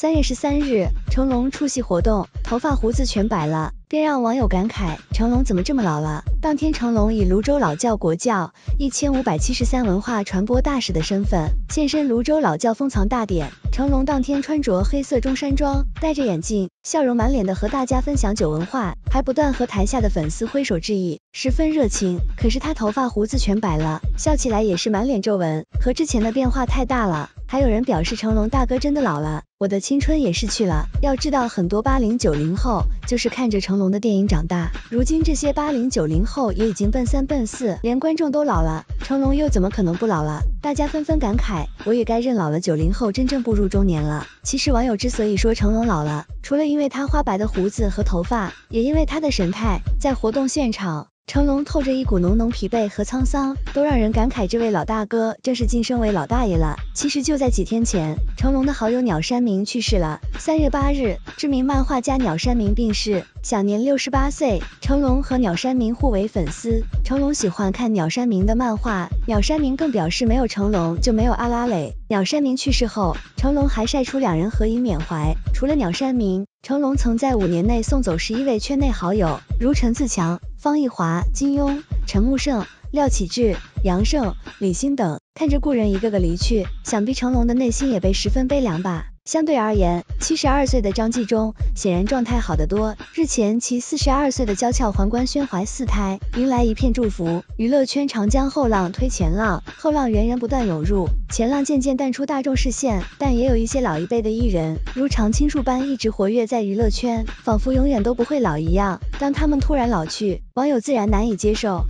三月十三日，成龙出席活动，头发胡子全白了。便让网友感慨成龙怎么这么老了。当天成龙以泸州老窖国窖一千五百七十三文化传播大使的身份现身泸州老窖封藏大典。成龙当天穿着黑色中山装，戴着眼镜，笑容满脸的和大家分享酒文化，还不断和台下的粉丝挥手致意，十分热情。可是他头发胡子全白了，笑起来也是满脸皱纹，和之前的变化太大了。还有人表示成龙大哥真的老了，我的青春也逝去了。要知道很多八零九零后。就是看着成龙的电影长大，如今这些八零九零后也已经奔三奔四，连观众都老了，成龙又怎么可能不老了？大家纷纷感慨，我也该认老了。九零后真正步入中年了。其实网友之所以说成龙老了，除了因为他花白的胡子和头发，也因为他的神态，在活动现场。成龙透着一股浓浓疲惫和沧桑，都让人感慨，这位老大哥正式晋升为老大爷了。其实就在几天前，成龙的好友鸟山明去世了。三月八日，知名漫画家鸟山明病逝，享年六十八岁。成龙和鸟山明互为粉丝，成龙喜欢看鸟山明的漫画，鸟山明更表示没有成龙就没有阿拉蕾。鸟山明去世后，成龙还晒出两人合影缅怀。除了鸟山明，成龙曾在五年内送走十一位圈内好友，如陈自强。方逸华、金庸、陈木胜、廖启智、杨胜、李欣等看着故人一个个离去，想必成龙的内心也被十分悲凉吧。相对而言，七十二岁的张纪中显然状态好得多。日前，其四十二岁的娇俏皇冠宣怀四胎，迎来一片祝福。娱乐圈长江后浪推前浪，后浪源源不断涌入，前浪渐渐淡出大众视线。但也有一些老一辈的艺人如常青树般一直活跃在娱乐圈，仿佛永远都不会老一样。当他们突然老去，网友自然难以接受。